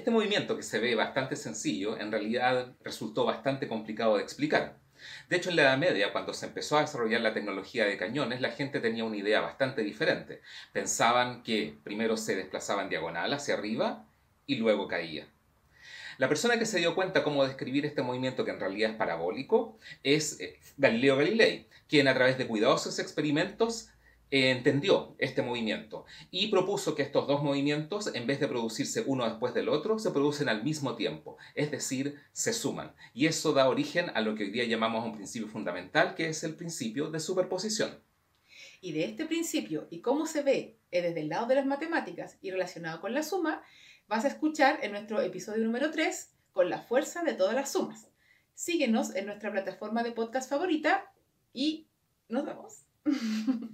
Este movimiento, que se ve bastante sencillo, en realidad resultó bastante complicado de explicar. De hecho, en la Edad Media, cuando se empezó a desarrollar la tecnología de cañones, la gente tenía una idea bastante diferente. Pensaban que primero se desplazaba en diagonal hacia arriba y luego caía. La persona que se dio cuenta cómo describir este movimiento que en realidad es parabólico es eh, Galileo Galilei, quien a través de cuidadosos experimentos eh, entendió este movimiento y propuso que estos dos movimientos, en vez de producirse uno después del otro, se producen al mismo tiempo, es decir, se suman. Y eso da origen a lo que hoy día llamamos un principio fundamental, que es el principio de superposición. Y de este principio y cómo se ve eh, desde el lado de las matemáticas y relacionado con la suma, vas a escuchar en nuestro episodio número 3 con la fuerza de todas las sumas. Síguenos en nuestra plataforma de podcast favorita y nos vemos.